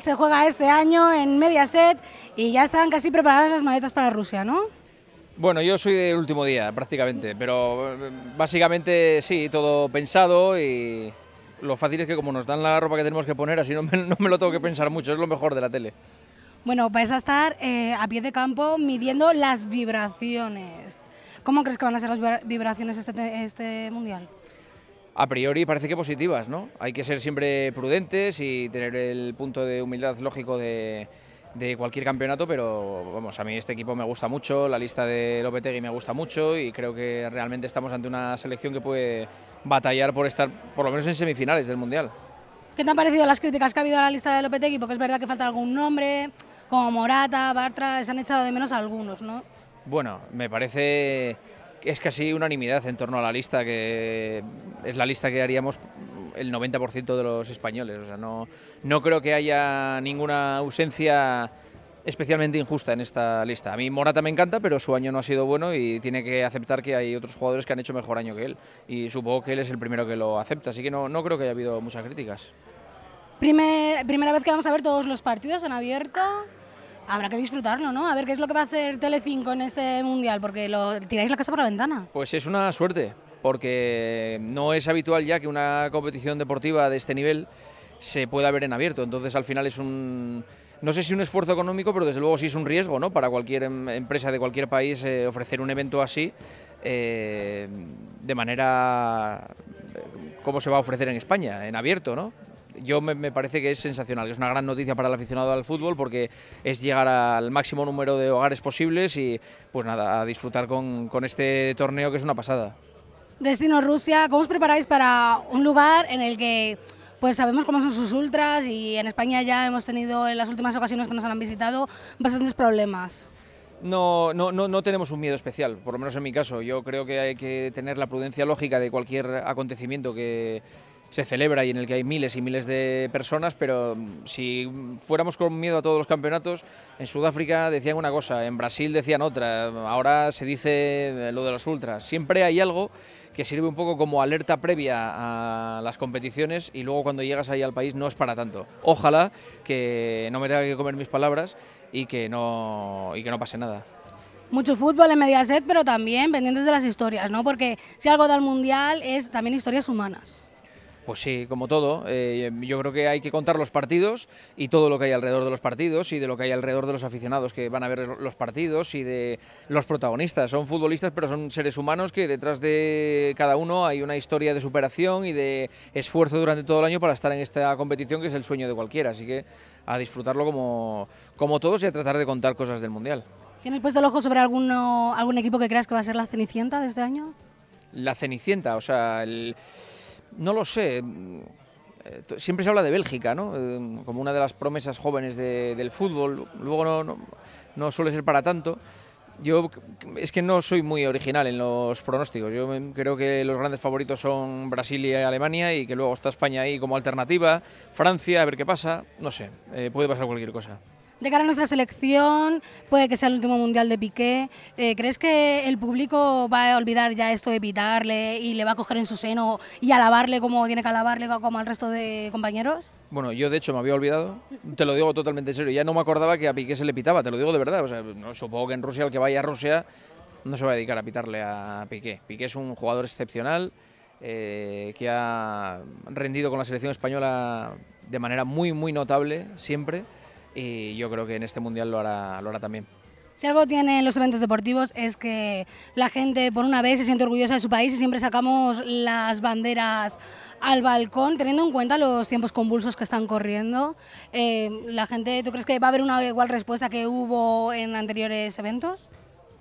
se juega este año en Mediaset y ya están casi preparadas las maletas para Rusia, ¿no? Bueno, yo soy del último día prácticamente, pero eh, básicamente sí, todo pensado y lo fácil es que como nos dan la ropa que tenemos que poner, así no me, lo tengo que pensar mucho, es lo mejor de la tele. Bueno, vais a estar eh, a pie de campo midiendo las vibraciones. ¿Cómo crees que van a ser las vibraciones este, este mundial? a priori parece que positivas, ¿no? Hay que ser siempre prudentes y tener el punto de humildad lógico de, cualquier campeonato, pero vamos, a mí este equipo me gusta mucho, la lista de Lopetegui me gusta mucho y creo que realmente estamos ante una selección que puede batallar por estar por lo menos en semifinales del Mundial. ¿Qué te han parecido las críticas que ha habido a la lista de Lopetegui? Porque es verdad que falta algún nombre, como Morata, Bartra, se han echado de menos algunos, ¿no? Bueno, me parece es casi unanimidad en torno a la lista, que es la lista que haríamos el 90% de los españoles. O sea, no, no creo que haya ninguna ausencia especialmente injusta en esta lista. A mí Morata me encanta, pero su año no ha sido bueno y tiene que aceptar que hay otros jugadores que han hecho mejor año que él. Y supongo que él es el primero que lo acepta, así que no, no creo que haya habido muchas críticas. primera vez que vamos a ver todos los partidos en abierto. Habrá que disfrutarlo, ¿no? A ver qué es lo que va a hacer Telecinco en este mundial, porque lo tiráis la casa por la ventana. Pues es una suerte, porque no es habitual ya que una competición deportiva de este nivel se pueda ver en abierto. Entonces, al final es un no sé si un esfuerzo económico, pero desde luego sí es un riesgo, ¿no? Para cualquier em, empresa de cualquier país eh, ofrecer un evento así eh, de manera eh, cómo se va a ofrecer en España, en abierto, ¿no? yo me, parece que es sensacional, es una gran noticia para el aficionado al fútbol porque es llegar al máximo número de hogares posibles y pues nada, a disfrutar con, con este torneo que es una pasada. Destino Rusia, ¿cómo os preparáis para un lugar en el que pues sabemos cómo son sus ultras y en España ya hemos tenido en las últimas ocasiones que nos han visitado bastantes problemas? No, no, no, no, tenemos un miedo especial, por lo menos en mi caso. Yo creo que hay que tener la prudencia lógica de cualquier acontecimiento que, se celebra y en el que hay miles y miles de personas, pero mm, si fuéramos con miedo a todos los campeonatos, en Sudáfrica decían una cosa, en Brasil decían otra, ahora se dice eh, lo de los ultras, siempre hay algo que sirve un poco como alerta previa a las competiciones y luego cuando llegas ahí al país no es para tanto. Ojalá que no me tenga que comer mis palabras y que no, y que no pase nada. Mucho fútbol en Mediaset, pero también pendientes de las historias, ¿no? Porque si algo da al Mundial es también historias humanas. Pues sí, como todo, eh, yo creo que hay que contar los partidos y todo lo que hay alrededor de los partidos y de lo que hay alrededor de los aficionados que van a ver los partidos y de los protagonistas. Son futbolistas, pero son seres humanos que detrás de cada uno hay una historia de superación y de esfuerzo durante todo el año para estar en esta competición que es el sueño de cualquiera. Así que a disfrutarlo como, como todos y a tratar de contar cosas del Mundial. ¿Tienes puesto el ojo sobre alguno, algún equipo que creas que va a ser la Cenicienta de este año? La Cenicienta, o sea, el... No lo sé. Eh, siempre se habla de Bélgica, ¿no? Eh, como una de las promesas jóvenes del fútbol. Luego no, suele ser para tanto. Yo es que no soy muy original en los pronósticos. Yo creo que los grandes favoritos son Brasil y Alemania y que luego está España ahí como alternativa. Francia, a ver qué pasa. No sé, eh, puede pasar cualquier cosa de cara a nuestra selección, puede que sea el último mundial de Piqué. Eh, ¿Crees que el público va a olvidar ya esto de pitarle y le va a coger en su seno y alabarle como tiene que alabarle como al resto de compañeros? Bueno, yo de hecho me había olvidado, te lo digo totalmente en serio, ya no me acordaba que a Piqué se le pitaba, te lo digo de verdad. no, supongo que en Rusia, el que vaya a Rusia, no se va a dedicar a pitarle a Piqué. Piqué es un jugador excepcional. Eh, que ha rendido con la selección española de manera muy, muy notable siempre y yo creo que en este mundial lo hará, también. Si algo tienen los eventos deportivos es que la gente por una vez se siente orgullosa de su país y siempre sacamos las banderas al balcón, teniendo en cuenta los tiempos convulsos que están corriendo. Eh, la gente, ¿tú crees que va a haber una igual respuesta que hubo en anteriores eventos?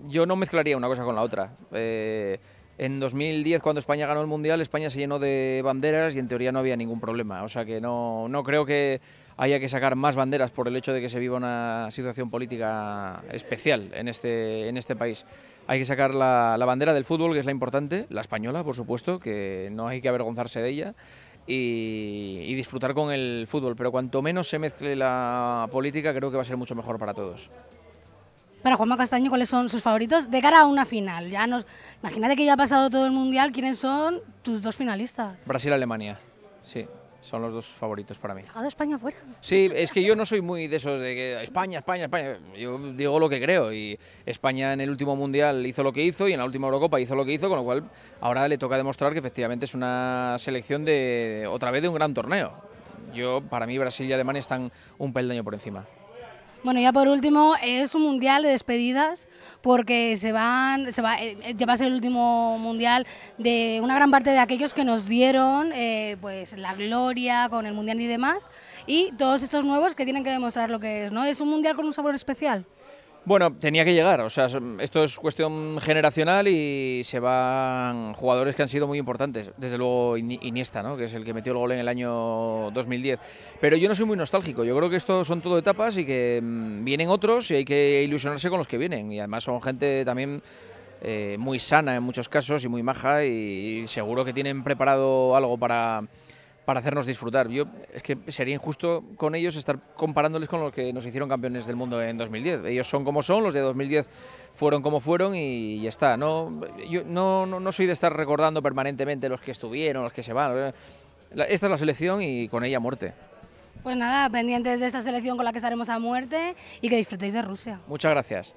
Yo no mezclaría una cosa con la otra. Eh, en 2010, cuando España ganó el Mundial, España se llenó de banderas y en teoría no había ningún problema. O sea que no, no creo que hay que sacar más banderas por el hecho de que se viva una situación política especial en este, en este país. Hay que sacar la, bandera del fútbol, que es la importante, la española, por supuesto, que no hay que avergonzarse de ella. Y, disfrutar con el fútbol. Pero cuanto menos se mezcle la política, creo que va a ser mucho mejor para todos. Para Juanma Castaño, ¿cuáles son sus favoritos de cara a una final? Ya nos, imagínate que ya ha pasado todo el mundial. ¿Quiénes son tus dos finalistas? Brasil-Alemania, sí son los dos favoritos para mí. España fuera? Sí, es que yo no soy muy de esos de que España, España, España. Yo digo lo que creo y España en el último Mundial hizo lo que hizo y en la última Eurocopa hizo lo que hizo, con lo cual ahora le toca demostrar que efectivamente es una selección de otra vez de un gran torneo. Yo, para mí, Brasil y Alemania están un peldaño por encima. Bueno, ya por último, es un mundial de despedidas porque se van, se va, eh, eh, ya va a ser el último mundial de una gran parte de aquellos que nos dieron eh, pues, la gloria con el mundial y demás, y todos estos nuevos que tienen que demostrar lo que es, ¿no? Es un mundial con un sabor especial. Bueno, tenía que llegar, o sea, esto es cuestión generacional y se van jugadores que han sido muy importantes, desde luego Iniesta, ¿no? que es el que metió el gol en el año 2010, pero yo no soy muy nostálgico, yo creo que esto son todo etapas y que mm, vienen otros y hay que ilusionarse con los que vienen y además son gente también eh, muy sana en muchos casos y muy maja y seguro que tienen preparado algo para para hacernos disfrutar. Yo es que sería injusto con ellos estar comparándoles con los que nos hicieron campeones del mundo en 2010. Ellos son como son, los de 2010 fueron como fueron y ya está. No, yo no, no, no soy de estar recordando permanentemente los que estuvieron, los que se van. Esta es la selección y con ella muerte. Pues nada, pendientes de esa selección con la que estaremos a muerte y que disfrutéis de Rusia. Muchas gracias.